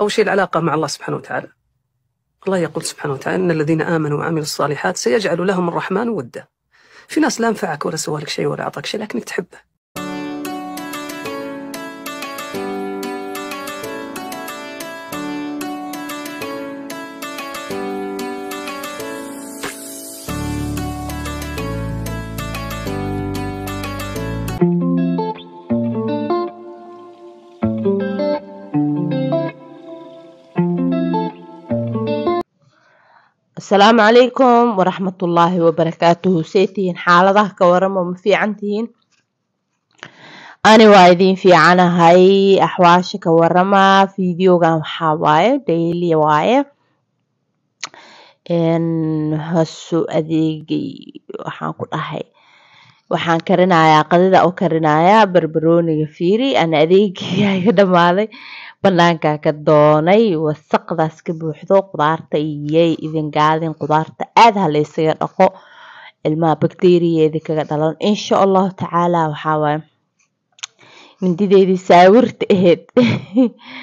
أول شيء العلاقة مع الله سبحانه وتعالى الله يقول سبحانه وتعالى إن الذين آمنوا وعملوا الصالحات سيجعل لهم الرحمن ودا في ناس لا نفعك ولا سوالك شيء ولا أعطاك شيء لكنك تحبه asalaamu calaykum waraxmatullaahi wabarakaatuhu say tihiin xaaladaha ka warama ma fiican tihiin ani waa idiin fiicanahay axwaasha ka warama videogan waxaa waaye daily waaye haso adeegay waxaan ku dhahay waxaan karinayaa qadida u karinayaa barbarooniga fiiri ana adeegiga iga dhamaaday banaanka ka doonay wasaqdaas ka buuxdo qudaarta iyey idin gaadin qudaarta aada halaysaga dhaqo ilmaha bakteriyaeedi kaga dhalan insha allahu tacaala waxaawaay mindideedii saawirta aheed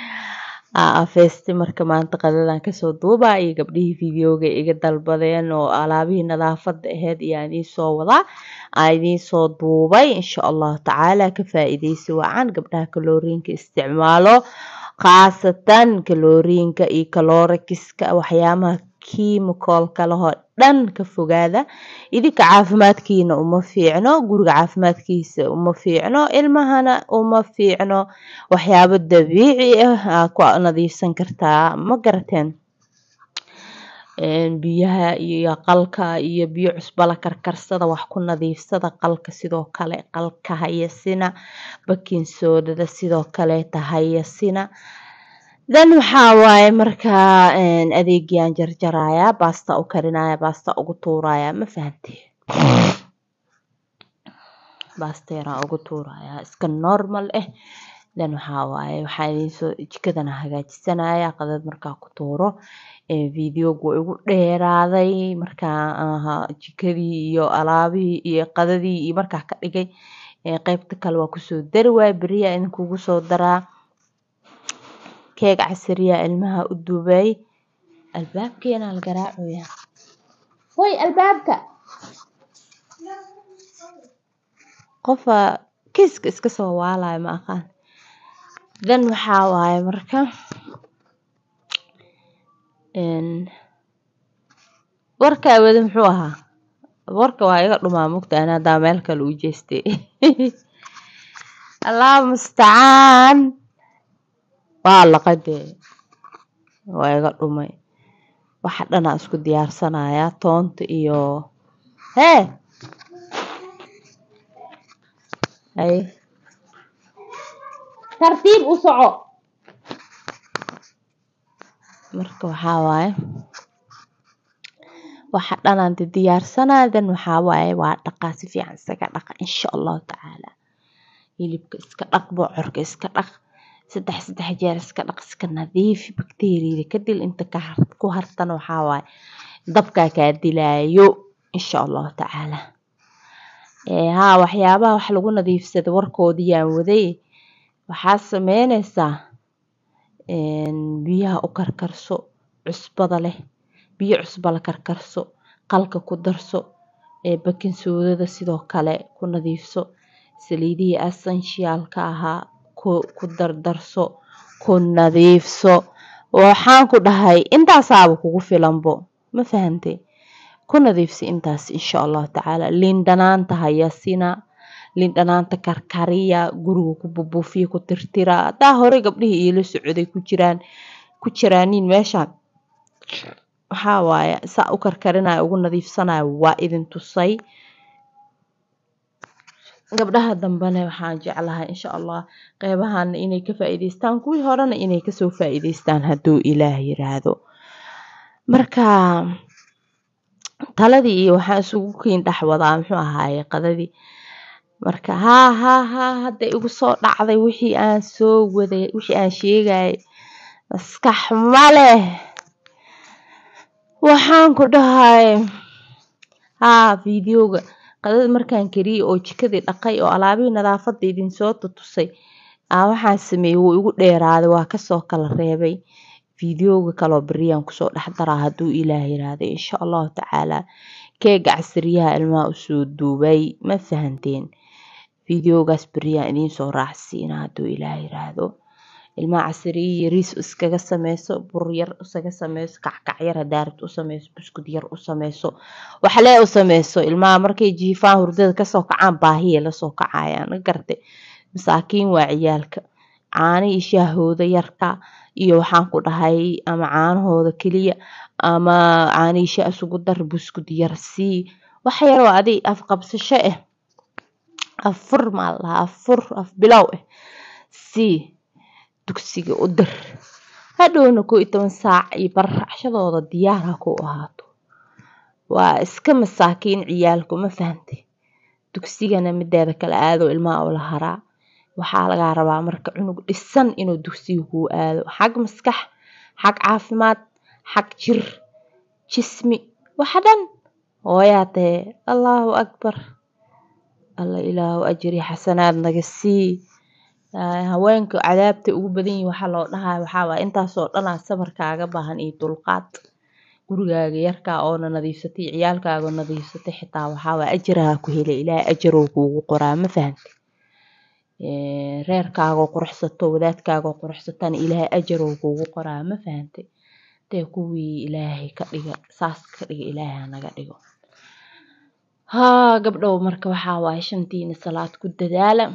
afeeste marka maanta qadadan kasoo duuba iyo gabdhihii videoga iga dalbadeen oo alaabihii nadaafada aheyd ayaan iisoo wadaa aan idiinsoo duubay insha allahu tacaala ka faa-iideysi wacan gabdhaha kalooriinka isticmaalo khaasatan kalooriinka iyo kaloorakiska waxyaamaha kiimikoolka lahoo dhan ka fogaada idinka caafimaadkiina uma fiicno guriga caafimaadkiisa uma fiicno ilmahana uma fiicno waxyaabo dabiici ah aa ku nadiifsan kartaa ma garateen biyaha iyo qalka iyo biyo cusbala karkarsada wax ku nadiifsada qalka sidoo kale qalka hayasina bakin soodada sidoo kaleeta hayasina dan waxaa waaye markaa adeegiyan jarjarayaa baasta u karinaya baasta ugu tuuraya ma fahamte baasteeraa ugu tuuraya iska normal ah then waxaa waxaa idinsoo jikadana hagaajisanaya qadad markaa ku tuuro videogu igu dheeraaday markaa jikadii iyo alaabihii iyo qadadii iyo markaa ka dhigay qeybta kale waa kusoo dari waay idin kugu soo daraa keeg casiriya ilmaha u dubay albaabkeena la garaacoya way albaabka qofa kiiska iska soo waalayo ma aqaan Tan waxaa waaye marka warkaa weli muxuu ahaa warka waa iga dhumaa mugta ani hadaa meel kale u jeeste allahu mustacaan waa la waa iga dhumay waxa dhanaa isku diyaarsanayaa toonta iyo hee haye tartiib u soco marka waxaa waxa dhanaan de diyaarsanadan waa dhaqaa si fiican iskaga dhaqa insha allahu tacaala hilibka iska dhaq bocorka iska dhaq saddex saddex jeer iska dhaq iska nadiifi bakteeriyada kadil inta ku hartana waxaa dabkaa kaa dilaayo insha allahu tacaala haa waxyaabaha wax lagu nadiifsada warkoodiyaan waday waxaa sameyneysaa biyaha u karkarso cusbada leh biyo cusba la karkarso qalka ku darso bakin soodada sidoo kale ku nadiifso saliidihii asenshiyaalka ahaa ku dardarso ku nadiifso waxaan ku dhahay intaasaaba kugu filanbo ma fahantay ku nadiifsi intaas insha allahu tacaala liin dhanaanta hayasinaa lindhanaanta karkariya guriga ku bubuufiya ku tirtira hadaa hore gabdhihii la socday kujiraan ku jiraaniin meeshaan waxaa waaye saa u karkarinayo ugu nadiifsanayo waa idin tusay gabdhaha dambena waxaan jeclahay insha allah qeybahana inay ka faaiidaystaan kuwii horena inay kasoo faaiidaystaan hadduu ilaah yiraahdo marka taladii iyo waxaan isugu kiin dhex wadaa muxuu ahaaye qadadii marka ha haa haa hadda igu soo dhacday wixii aan soo waday wixii aan sheegayay maskax ma leh waxaan ku dhahay ha videoga qadad markaan kariyey oo jikadii dhaqay oo alaabihii nadaafada idinsoo tutusay aa waxaan sameeyey wuu igu dheeraaday waa kasoo kala reebay videoga kaloo beriyaan kusoo dhex daraa hadduu ilaah yiraahdo insha allahu tacaala keega casriyaha ilmaha usoo duubay ma fahanteen fideogaas beriyaa idiin soo raacsiina haduu ilaah yiraahdo ilmaa casiriyi yariis iskaga sameyso bur yar isaga sameyso kackac yar hadaa u sameyso buskud yar u sameyso waxlee u sameyso ilmaha markay jiifaan hurdada kasoo kacaan baahiya lasoo kacayaan gartay masaakiin waa ciyaalka caana iyo shaahooda yarka iyo waxaan ku dhahay ama caanahooda keliya ama caana isha isugu dar buskud yar sii wax yaroo adi afqabsasho ah eh afur maa afur af bilow ah eh. sii dugsiga u dir hadhowna koo iyo toban saac iyo barracshadooda diyaar ku ahaato waa iska masaakiin ciyaalku ma fahantay dugsigana mideeda kale aadoo ilmaha ula haraa waxaa lagaa rabaa marka cunug dhisan inuu dugsiga kuu aado xag maskax xag caafimaad xag jir jismi waxa dhan hooyaa tahee allaahu akbar alla ilaahu ajri xasanaad naga sii haweenka cadaabta ugu badan yihin waxaa loo dhahaa waxaa intaasoo dhanaa sabarkaaga baahan iyo dulqaad gurigaaga yarkaa oona nadiifsatay ciyaalkaaga nadiifsatay xitaa waxaa waaya ku hela ilaahay ajarow kuugu qoraa ma fahamti reerkaagoo quruxsato wadaadkaagoo quruxsatana ilaahay ajarow kuugu qoraa ma fahamtay dee kuwii ilaahay ka dhiga saas ka dhiga ilaahay hanaga dhigo haa gabdhow marka waxaa waaye shantiina salaad ku dadaala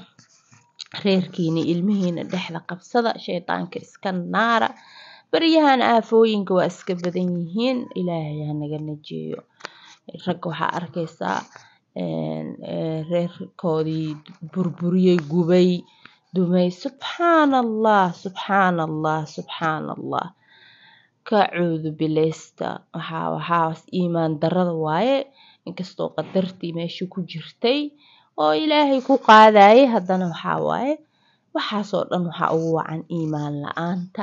reerkiina ilmihiina dhexda qabsada shaydaanka iska naara baryahan aafooyinka waa iska badan yihiin ilaahay hanaga najeeyo ragga waxaa arkaysaa reerkoodii burburiyey gubay dumay subxaan allah subxaan allah subxaan allah ka cuudu bileysta waxaa waxaas iimaan darada waaye inkastoo qadartii meeshii ku jirtay oo ilaahay ku qaadayay haddana waxaa waaye waxaasoo dhan waxaa ugu wacan iimaan la-aanta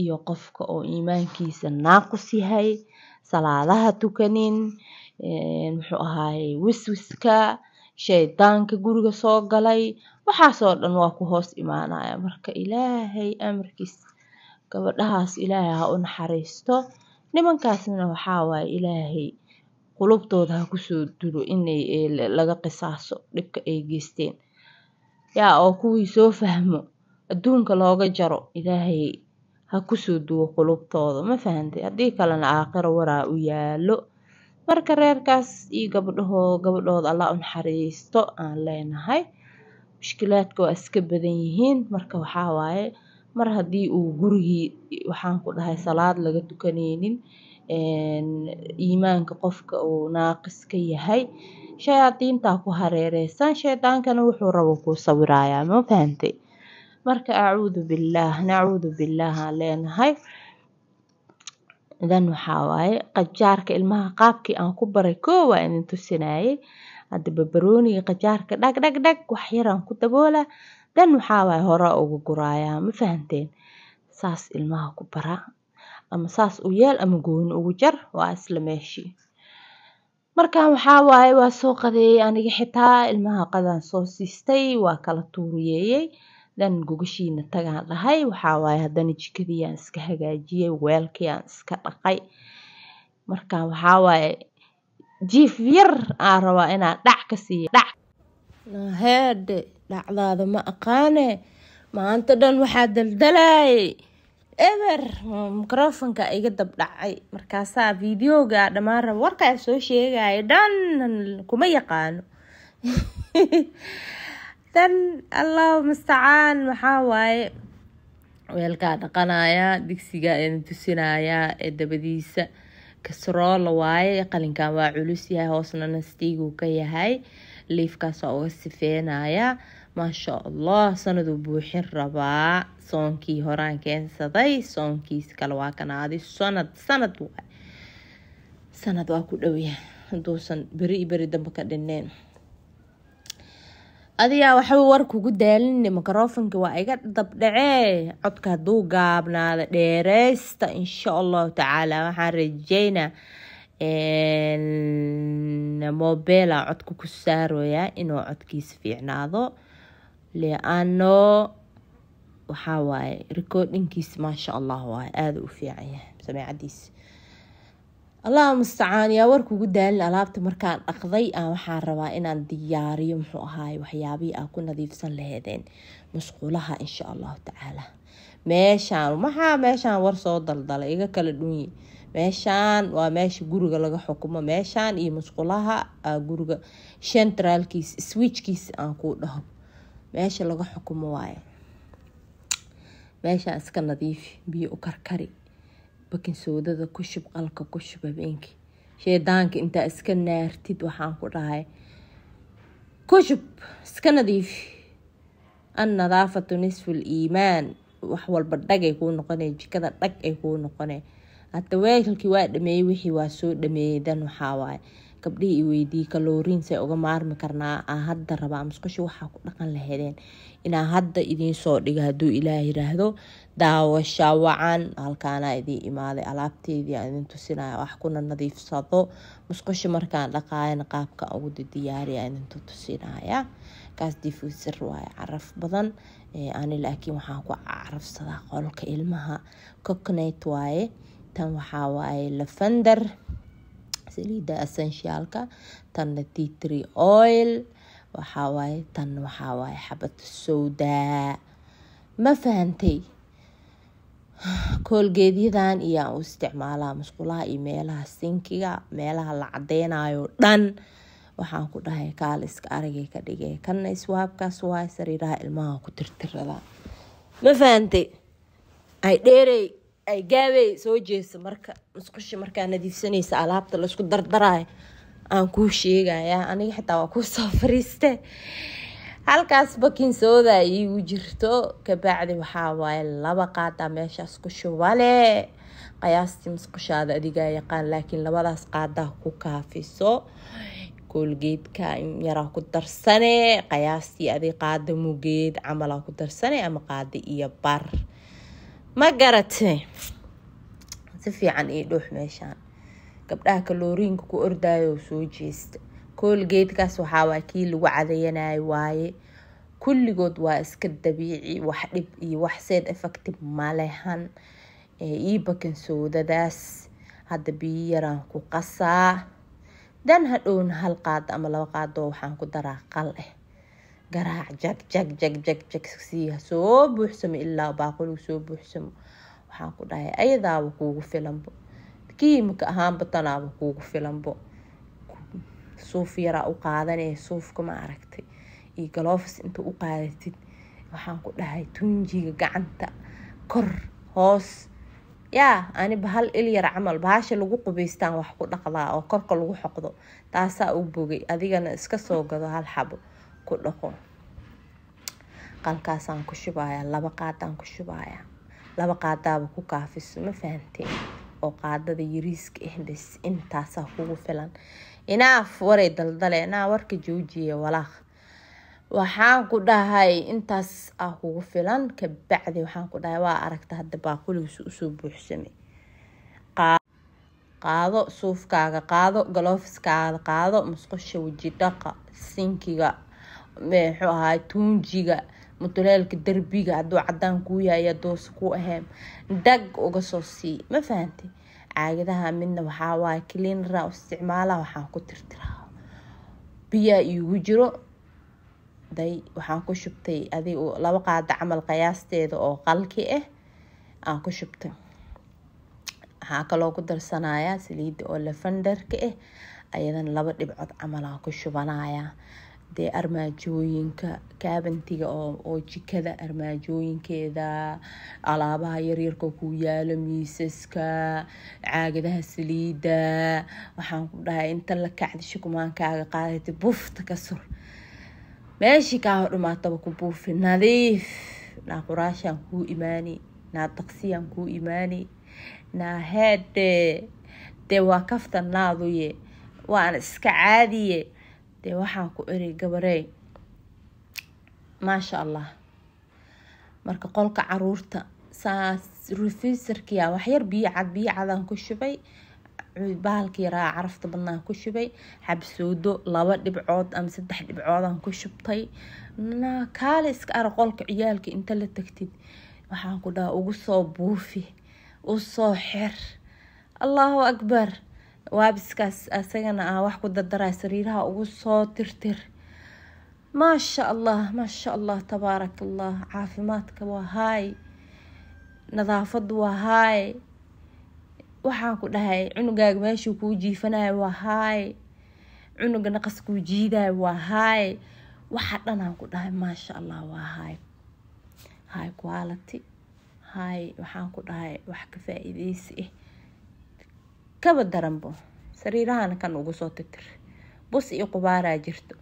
iyo qofka oo iimaankiisa naaqus yahay salaadaha tukanin muxuu ahaaye wiswiska shaydaanka guriga soo galay waxaasoo dhan waa ku hoos imaanaya marka ilaahay amarkiis gabadhahaas ilaahay ha u naxariisto nimankaasna waxaa waaye ilaahay qulubtooda ha kusoo duro inay eh, laga qisaaso dhibka ay geysteen yaa oo kuwii soo fahmo adduunka looga jaro ilaahay ha kusoo duwo qulubtooda ma fahantay haddii kalena aakhiro waraa u yaalo marka reerkaas iyo gabdhaho gabadhooda allah u aan leenahay mushkilaadka waa iska badan yihiin marka waxaa waaye mar haddii uu gurigii waxaan ku dhahay salaad laga dukanaynin iimaanka qofka uu naaqis ka yahay shayaadiintaa ku hareereysan shaydaankana wuxuu rabo kuu sawirayaa ma fahantay marka acuudu billaah nacuudu billaah leenahay dan waxaa waaye qajaarka ilmaha qaabkii aan ku baray koo waa idin tusinayay hadda babarooniga qajaarka dhag dhag dhag wax ku daboola dan waxaa waaye horaa uga guraayaa ma fahanteen saas ilmaha ku bara ama saas u yeel ama gooni ugu jar waa isla meeshii markan waxaa waaye waa soo qadeeyey aniga xitaa ilmaha qadaan soo siistay waa kala tuuriyeeyey dan gogashiina tagaan dhahay waxaa waaye haddana jikadiiyaan iska hagaajiyey weelkiiyaan iska dhaqay marka waxaa waaye jiif yar aan rabaa inaa dhac ka siiya dhac heedhe dhacdaada ma aqaane maanta dhan waxaa daldalaay eber microfonka iga dab dhacay markaasaa videoga dhammaan raba warkaa soo sheegaya dhan kuma yaqaano dan allahu mustacaan maxaa waaye weelkaa dhaqanayaa digsiga ayaan tusinayaa ee dabadiisa kasroola waaye qalinkan waa culus yahay hoosna nastiiguu ka yahay liifkaas uga sifeynayaa maasha allah sanaduu buuxin rabaa soonkii horaan keensaday soonkiis kale waa kanaadi sanad sanad waay sanad waa ku dhowyahay haduusan beri beri dambe ka dhineen adigaa waxba war kugu daaline microfonka waa iga dabdhacee codka hadduu gaabnaada dheereysta insha allahu tacaala waxaan rajeynaa mobela codka ku saaroyaa inuu codkiis fiicnaado leano waxaa waaye recordinkiis maasha allah waaye aada u fiican yahay sameecadiis allah mustacaan yaa warkugu daalin alaabta markaan dhaqday aan waxaan rabaa inaan diyaariyo muxuu ahaaye waxyaabihii aa ku nadiifsan laheedeen musqulaha insha allahu tacaala meeshaan maxaa meeshaan war soo daldalay iga kala dhunyi meeshaan waa meesha guriga laga xukumo meeshaan iyo musqulaha ah, guriga shentraalkiis switchkiis aan kuu dhaho meesha laga xukumo waaye meeshaa iska nadiifi biyo u karkari bakin soodada ku shub qalka ku shub habeenkii shaydaanka intaa iska naartid waxaan ku dhahay ku shub iska nadiifi annadaafatu nisfu liimaan wax walba dhag ay kuu noqonay jikada dhag ay kuu noqonay hadda weelkii waa dhameeyey wixii waa soo dhameeyey dan waxaa waaye gabdhii i weydii kalooriinsa uga maarmi karnaa aan hadda rabaa musqusho waxaa ku dhaqan lahaydeen inaa hadda idiin soo dhiga hadduu ilaah yiraahdo daawasha wacan halkaanaa idiin imaaday alaabteydii aan idin tusinaya wax kuna nadiifsado musqusho markaan dhaqaayana qaabka ugu diyaariya idintu tusinaya kaas difuusir waaye caraf badan ani laakiin waxaan ku carafsadaa qolka ilmaha coconate waaye tan waxaa waaye lafandar saliida essentialka tanna titry oil waxawaaye tan waxawaaye xabad sowdaa ma fahantay koolgeedyadan iyaan u isticmaalaa musqulaha iyo meelaha sinkiga meelaha la cadeynayo dhan waxaan ku dhahay iska aragay ka dhigay kanna iswaabkaas waay sariiraha ilmaha ku tirtirada ma fahantay ay dheerey gaabey soo jeesa marka musqusha markaa nadiifsanaysa alaabta laisku dardarayo aan kuu sheegayaa aniga xitaa waa kuu soo fariiste halkaas bakin sooda iigu jirto kabacdi waxaa laba qaadaa meeshaas ku shubale qayaastii musqushaada adigaa yaqaan laakiin labadaas qaadaa ah ku kaafiso koolgeedka yaraa ku darsane qayaastii adi qaada mugeed camalaa ku darsane ama qaada iyo bar ma garatee si fiican io dhuux meeshaan gabdhaha kalooriinka ku ordaayo soo jeesta koolgeedkaas waxaawaa kii lagu cadayanayo waaye kulligood waa iska dabiici wax dhib iyo wax seed effective malehan io bakansoodadaas hadda biyo yaraan ku qasaa dan hadhowna hal qaado ama laba qaadoo waxaan ku daraa qal ah garaac jag jag jag jag jag sii soo buuxsamo ilaa baaqoligu soo buuxsamo waxaan ku dhahay ayadaaba kuugu filanbo kiimika ahaanba tanaaba kuugu filanbo suuf yaraa u qaadanee suufka ma aragtay iyo galoofis inta u qaadatid waxaan ku dhahay tunjiga gacanta kor hoos yaa aniba hal ilyar camal bahasha lagu qubaystaan wax ku dhaqdaa oo korka lagu xoqdo taasaa u bogay adigana iska soo gado hal xabo ku dhaqo qalkaasaan ku shubayaa laba qaadaan ku shubayaa laba qaadaaba ku kaafiso ma fahanteen oo qaadada yariiska ah eh bas kugu filan inaaf waray daldale naa warka joojiya walaaq waxaan ku dhahay intaas ah kugu filan kabacdi waxaan ku dhahay waa aragta hadda baaquligiisu usoo buuxsamay qaado suufkaaga qaado galoofiskaada qaado musqusha weji sinkiga muxuu ahaa tuunjiga mutuleelka derbiga hadduu cadaan kuu yahay doose ku aheem dag uga soo sii ma fahantay caagadaha midna waxaa waaye kaliinara waxaan ku tirtiraa biyaa igu jiro day waxaan ku shubtay adig laba qaada camal qayaasteeda oo qalki ah aan ku shubtay waxaa kaloo ku darsanayaa saliidda oo lafandarka ah eh, ayadana laba dhibcood camal aan ku shubanayaa dee armaajooyinka kaabantiga oo jikada armaajooyinkeeda alaabaha yaryarka ku yaalo miisaska caagadaha saliida waxaan ku dhahay inta la kacdi shukumaankaaga qaadata buufta ka sur meeshii kaaho dhumaataba ku buufi nadiif naa quraashaan kuu imaani naa daqsiyaan kuu imaani naa heedhe dee waa kaftan naaduye waana iska caadiye dee waxaa ku eri gabarey maasha allah marka qolka caruurta saas rufisarkiyaa waxyar biyo cad ku shubay bahalka yaraa carafta badnaan ku shubay xabsoodo laba dhibcood ama saddex dhibcoodaan ku shubtay kaale iska ara qolka ciyaalka inta la tagtid waxaan ku dhaha ugu soo buufi usoo xer allahu akbar waabiskaas asagana ah wax ku dardaray sariiraha ugu soo tirtir maasha allah maasha allah tabaarak allah caafimaadka waa haay nadaafadu waa haay waxaan ku dhahay cunugaaga meeshuu kuu jiifanayo waa haay cunuga naqas kuu jiidayo waa haay waxa dhanaan ku dhahay maasha allah waa haay haay quality haay waxaan ku dhahay wax ka faa ah eh kaba daranbo sariirahana kan ugu soo titir bus iyo qubaaraa jirto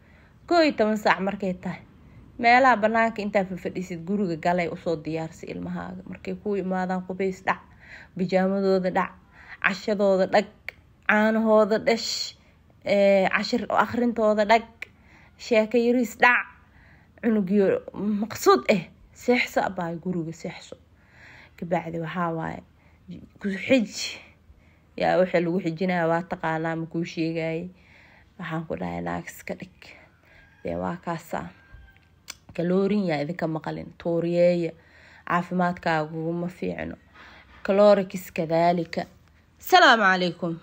koo iyo toban saac markay tahay meelaha banaanka intaa fafadhisid guriga galay usoo diyaarsa ilmahaaga markay kuu imaadaan qubays dhac bijaamadooda dhac cashadooda dhag caanahooda dhash cashir akhrintooda dhag sheeko yariis dhac cunugyo maqsuud ah seexso abaayo guriga seexso kabacdi waxaa waaye ku xij yaa wixii lagu xijinaya waa taqaanaa makuu sheegayay waxaan ku dhahay naag iska dhig dee waa kaasaa kaloorin yaa idinka maqalin tuuriyeeya caafimaadkaaguma fiicno kalorikis kadaalika asalaamu calaykum